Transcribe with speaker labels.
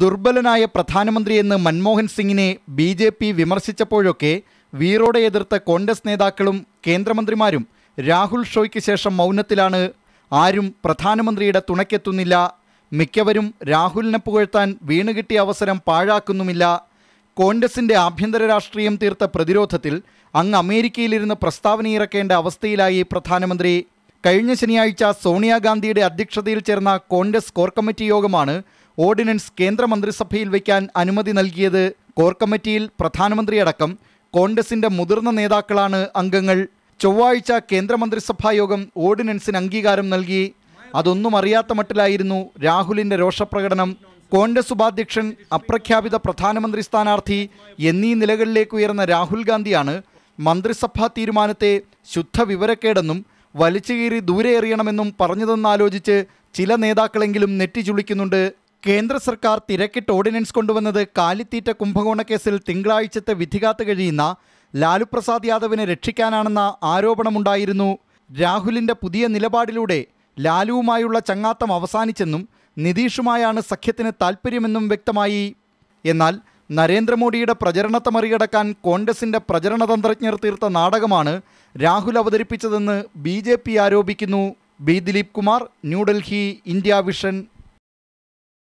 Speaker 1: ദുർബലനായ പ്രധാനമന്ത്രിയെന്ന് മൻമോഹൻ സിംഗിനെ B J P വിമർശിച്ചപ്പോഴൊക്കെ വീറോടെ എതിർത്ത കോൺഗ്രസ് നേതാക്കളും കേന്ദ്രമന്ത്രിമാരും രാഹുൽ ഷോയ്ക്ക് ശേഷം മൗനത്തിലാണ് ആരും പ്രധാനമന്ത്രിയുടെ തുണയ്ക്കെത്തുന്നില്ല മിക്കവരും രാഹുലിനെ പുകഴ്ത്താൻ വീണുകിട്ടിയ അവസരം പാഴാക്കുന്നുമില്ല കോൺഗ്രസിൻ്റെ ആഭ്യന്തര രാഷ്ട്രീയം തീർത്ത പ്രതിരോധത്തിൽ അങ്ങ് അമേരിക്കയിലിരുന്ന് പ്രസ്താവനയിറക്കേണ്ട അവസ്ഥയിലായി പ്രധാനമന്ത്രി കഴിഞ്ഞ ശനിയാഴ്ച സോണിയാഗാന്ധിയുടെ അധ്യക്ഷതയിൽ ചേർന്ന കോൺഗ്രസ് കോർ കമ്മിറ്റി യോഗമാണ് ഓർഡിനൻസ് കേന്ദ്രമന്ത്രിസഭയിൽ വയ്ക്കാൻ അനുമതി നൽകിയത് കോർ കമ്മിറ്റിയിൽ പ്രധാനമന്ത്രിയടക്കം കോൺഗ്രസിന്റെ മുതിർന്ന നേതാക്കളാണ് അംഗങ്ങൾ ചൊവ്വാഴ്ച കേന്ദ്രമന്ത്രിസഭായോഗം ഓർഡിനൻസിന് അംഗീകാരം നൽകി അതൊന്നും അറിയാത്ത മട്ടിലായിരുന്നു രാഹുലിന്റെ രോഷപ്രകടനം കോൺഗ്രസ് ഉപാധ്യക്ഷൻ അപ്രഖ്യാപിത പ്രധാനമന്ത്രി സ്ഥാനാർത്ഥി എന്നീ നിലകളിലേക്ക് ഉയർന്ന രാഹുൽ ഗാന്ധിയാണ് മന്ത്രിസഭാ തീരുമാനത്തെ ശുദ്ധ വിവരക്കേടെന്നും വലിച്ചുകീറി ദൂരെ എറിയണമെന്നും പറഞ്ഞതെന്നാലോചിച്ച് ചില നേതാക്കളെങ്കിലും നെറ്റിചുളിക്കുന്നുണ്ട് കേന്ദ്ര സർക്കാർ തിരക്കിട്ട് ഓർഡിനൻസ് കൊണ്ടുവന്നത് കാലിത്തീറ്റ കുംഭകോണ കേസിൽ തിങ്കളാഴ്ചത്തെ വിധികാത്ത് കഴിയുന്ന ലാലു പ്രസാദ് യാദവിനെ രക്ഷിക്കാനാണെന്ന ആരോപണമുണ്ടായിരുന്നു രാഹുലിൻ്റെ പുതിയ നിലപാടിലൂടെ ലാലുവുമായുള്ള ചങ്ങാത്തം അവസാനിച്ചെന്നും നിതീഷുമായാണ് സഖ്യത്തിന് താൽപ്പര്യമെന്നും വ്യക്തമായി എന്നാൽ നരേന്ദ്രമോദിയുടെ പ്രചരണത്തെ മറികടക്കാൻ കോൺഗ്രസിൻ്റെ പ്രചരണ തന്ത്രജ്ഞർ തീർത്ത നാടകമാണ് രാഹുൽ അവതരിപ്പിച്ചതെന്ന് ബി ആരോപിക്കുന്നു ബി ദിലീപ് കുമാർ ന്യൂഡൽഹി ഇന്ത്യ വിഷൻ